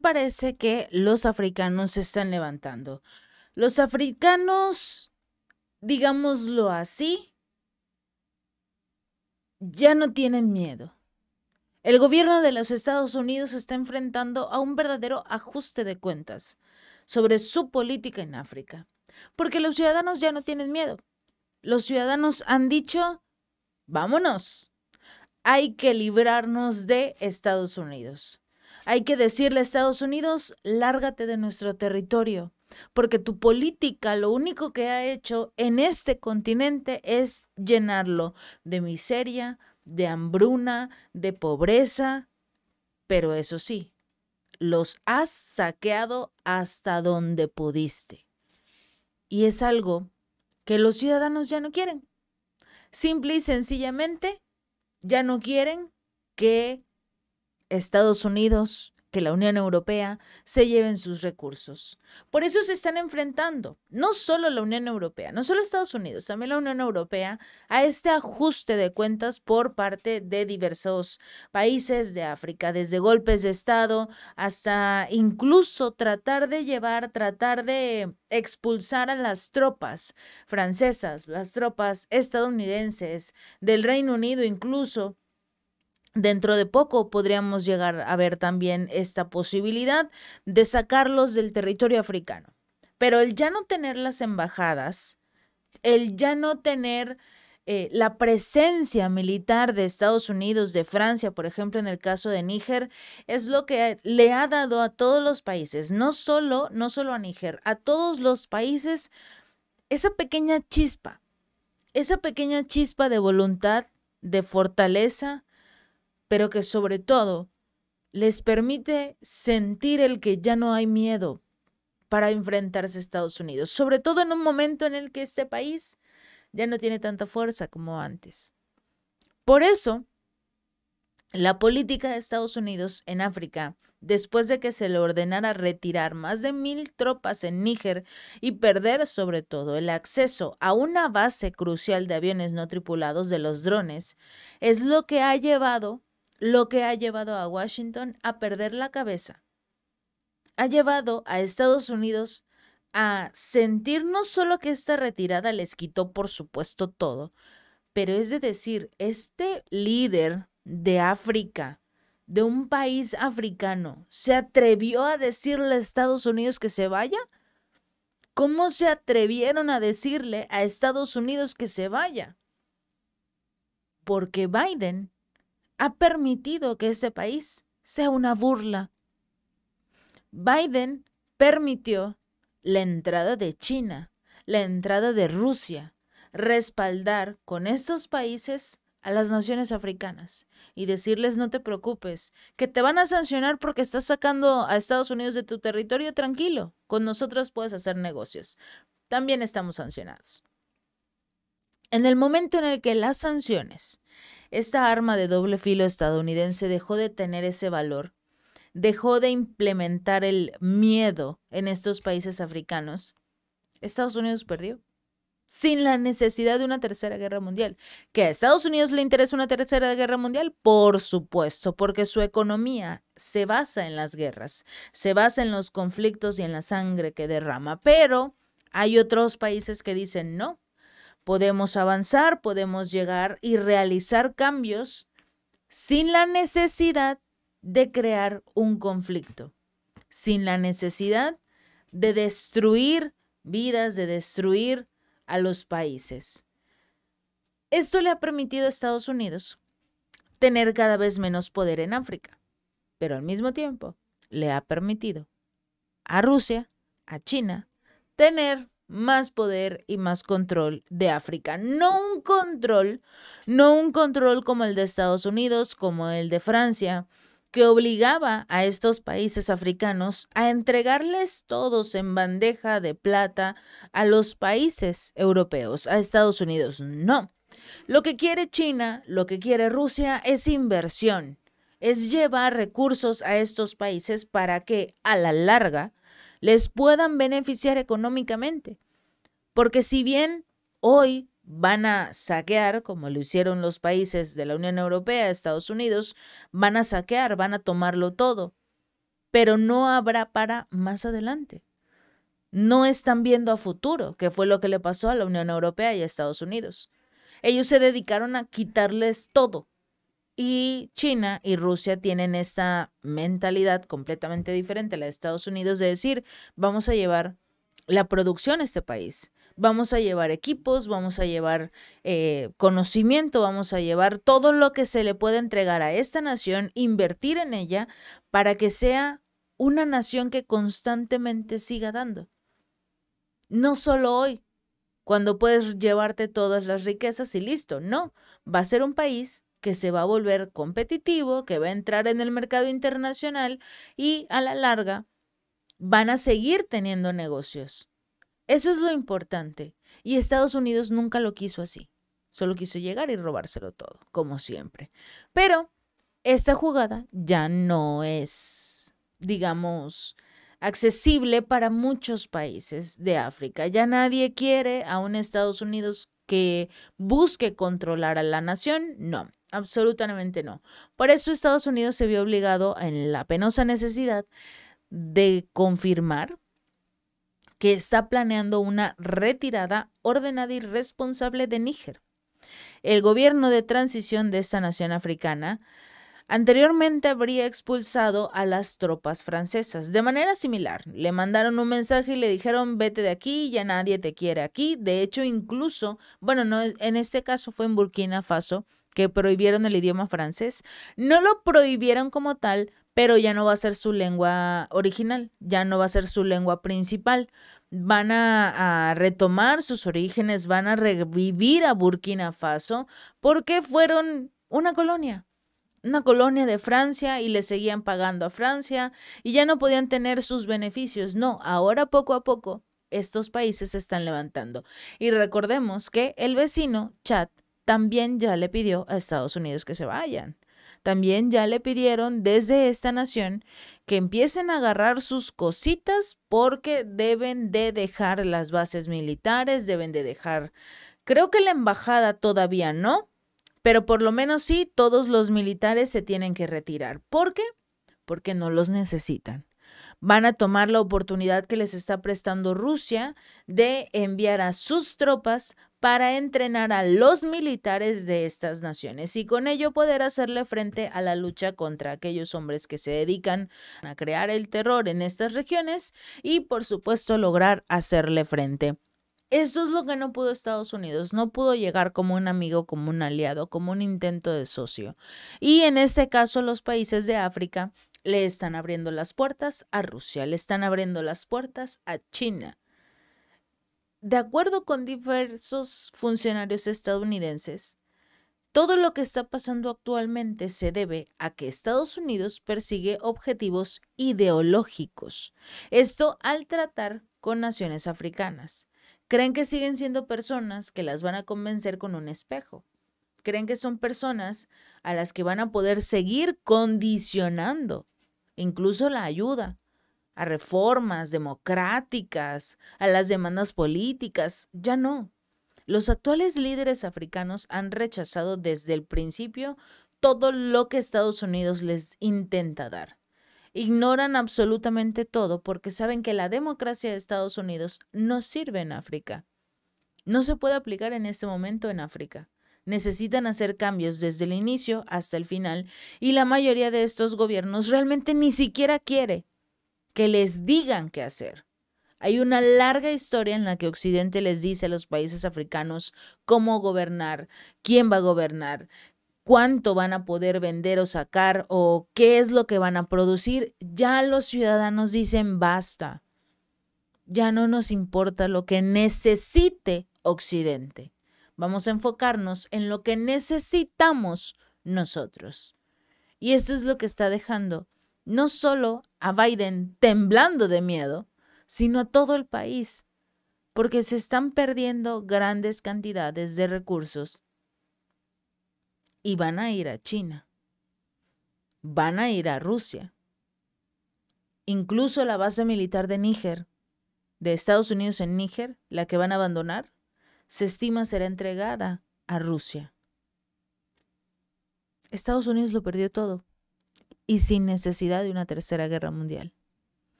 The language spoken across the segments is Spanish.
parece que los africanos se están levantando. Los africanos, digámoslo así, ya no tienen miedo. El gobierno de los Estados Unidos está enfrentando a un verdadero ajuste de cuentas sobre su política en África, porque los ciudadanos ya no tienen miedo. Los ciudadanos han dicho, vámonos, hay que librarnos de Estados Unidos. Hay que decirle a Estados Unidos, lárgate de nuestro territorio, porque tu política lo único que ha hecho en este continente es llenarlo de miseria, de hambruna, de pobreza, pero eso sí, los has saqueado hasta donde pudiste. Y es algo que los ciudadanos ya no quieren. Simple y sencillamente, ya no quieren que Estados Unidos, que la Unión Europea se lleven sus recursos. Por eso se están enfrentando, no solo la Unión Europea, no solo Estados Unidos, también la Unión Europea, a este ajuste de cuentas por parte de diversos países de África, desde golpes de Estado hasta incluso tratar de llevar, tratar de expulsar a las tropas francesas, las tropas estadounidenses, del Reino Unido incluso Dentro de poco podríamos llegar a ver también esta posibilidad de sacarlos del territorio africano. Pero el ya no tener las embajadas, el ya no tener eh, la presencia militar de Estados Unidos, de Francia, por ejemplo, en el caso de Níger, es lo que le ha dado a todos los países, no solo, no solo a Níger, a todos los países esa pequeña chispa, esa pequeña chispa de voluntad, de fortaleza, pero que sobre todo les permite sentir el que ya no hay miedo para enfrentarse a Estados Unidos, sobre todo en un momento en el que este país ya no tiene tanta fuerza como antes. Por eso, la política de Estados Unidos en África, después de que se le ordenara retirar más de mil tropas en Níger y perder sobre todo el acceso a una base crucial de aviones no tripulados de los drones, es lo que ha llevado lo que ha llevado a Washington a perder la cabeza. Ha llevado a Estados Unidos a sentir no solo que esta retirada les quitó, por supuesto, todo, pero es de decir, este líder de África, de un país africano, se atrevió a decirle a Estados Unidos que se vaya? ¿Cómo se atrevieron a decirle a Estados Unidos que se vaya? Porque Biden ha permitido que ese país sea una burla. Biden permitió la entrada de China, la entrada de Rusia, respaldar con estos países a las naciones africanas y decirles no te preocupes, que te van a sancionar porque estás sacando a Estados Unidos de tu territorio tranquilo, con nosotros puedes hacer negocios. También estamos sancionados. En el momento en el que las sanciones esta arma de doble filo estadounidense dejó de tener ese valor, dejó de implementar el miedo en estos países africanos. Estados Unidos perdió sin la necesidad de una tercera guerra mundial. ¿Que a Estados Unidos le interesa una tercera guerra mundial? Por supuesto, porque su economía se basa en las guerras, se basa en los conflictos y en la sangre que derrama. Pero hay otros países que dicen no. Podemos avanzar, podemos llegar y realizar cambios sin la necesidad de crear un conflicto, sin la necesidad de destruir vidas, de destruir a los países. Esto le ha permitido a Estados Unidos tener cada vez menos poder en África, pero al mismo tiempo le ha permitido a Rusia, a China, tener más poder y más control de África. No un control, no un control como el de Estados Unidos, como el de Francia, que obligaba a estos países africanos a entregarles todos en bandeja de plata a los países europeos, a Estados Unidos. No. Lo que quiere China, lo que quiere Rusia es inversión, es llevar recursos a estos países para que a la larga les puedan beneficiar económicamente. Porque si bien hoy van a saquear, como lo hicieron los países de la Unión Europea, Estados Unidos, van a saquear, van a tomarlo todo, pero no habrá para más adelante. No están viendo a futuro, que fue lo que le pasó a la Unión Europea y a Estados Unidos. Ellos se dedicaron a quitarles todo, y China y Rusia tienen esta mentalidad completamente diferente a la de Estados Unidos de decir, vamos a llevar la producción a este país, vamos a llevar equipos, vamos a llevar eh, conocimiento, vamos a llevar todo lo que se le puede entregar a esta nación, invertir en ella para que sea una nación que constantemente siga dando. No solo hoy, cuando puedes llevarte todas las riquezas y listo, no, va a ser un país que se va a volver competitivo, que va a entrar en el mercado internacional y a la larga van a seguir teniendo negocios. Eso es lo importante. Y Estados Unidos nunca lo quiso así. Solo quiso llegar y robárselo todo, como siempre. Pero esta jugada ya no es, digamos, accesible para muchos países de África. Ya nadie quiere a un Estados Unidos que busque controlar a la nación. No. Absolutamente no. Por eso Estados Unidos se vio obligado en la penosa necesidad de confirmar que está planeando una retirada ordenada y responsable de Níger. El gobierno de transición de esta nación africana Anteriormente habría expulsado a las tropas francesas. De manera similar, le mandaron un mensaje y le dijeron vete de aquí, ya nadie te quiere aquí. De hecho, incluso, bueno, no, en este caso fue en Burkina Faso que prohibieron el idioma francés. No lo prohibieron como tal, pero ya no va a ser su lengua original, ya no va a ser su lengua principal. Van a, a, retomar sus orígenes, van a revivir a Burkina Faso porque fueron una colonia una colonia de Francia y le seguían pagando a Francia y ya no podían tener sus beneficios. No, ahora poco a poco estos países se están levantando. Y recordemos que el vecino, Chad, también ya le pidió a Estados Unidos que se vayan. También ya le pidieron desde esta nación que empiecen a agarrar sus cositas porque deben de dejar las bases militares, deben de dejar, creo que la embajada todavía no, pero por lo menos sí, todos los militares se tienen que retirar. ¿Por qué? Porque no los necesitan. Van a tomar la oportunidad que les está prestando Rusia de enviar a sus tropas para entrenar a los militares de estas naciones y con ello poder hacerle frente a la lucha contra aquellos hombres que se dedican a crear el terror en estas regiones y por supuesto lograr hacerle frente. Esto es lo que no pudo Estados Unidos, no pudo llegar como un amigo, como un aliado, como un intento de socio. Y en este caso los países de África le están abriendo las puertas a Rusia, le están abriendo las puertas a China. De acuerdo con diversos funcionarios estadounidenses, todo lo que está pasando actualmente se debe a que Estados Unidos persigue objetivos ideológicos. Esto al tratar con naciones africanas creen que siguen siendo personas que las van a convencer con un espejo. Creen que son personas a las que van a poder seguir condicionando incluso la ayuda a reformas democráticas, a las demandas políticas. Ya no. Los actuales líderes africanos han rechazado desde el principio todo lo que Estados Unidos les intenta dar. Ignoran absolutamente todo porque saben que la democracia de Estados Unidos no sirve en África. No se puede aplicar en este momento en África. Necesitan hacer cambios desde el inicio hasta el final y la mayoría de estos gobiernos realmente ni siquiera quiere que les digan qué hacer. Hay una larga historia en la que Occidente les dice a los países africanos cómo gobernar, quién va a gobernar, cuánto van a poder vender o sacar o qué es lo que van a producir, ya los ciudadanos dicen basta. Ya no nos importa lo que necesite Occidente. Vamos a enfocarnos en lo que necesitamos nosotros. Y esto es lo que está dejando no solo a Biden temblando de miedo, sino a todo el país, porque se están perdiendo grandes cantidades de recursos y van a ir a China, van a ir a Rusia. Incluso la base militar de Níger, de Estados Unidos en Níger, la que van a abandonar, se estima será entregada a Rusia. Estados Unidos lo perdió todo y sin necesidad de una tercera guerra mundial.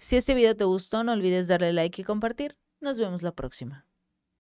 Si este video te gustó, no olvides darle like y compartir. Nos vemos la próxima.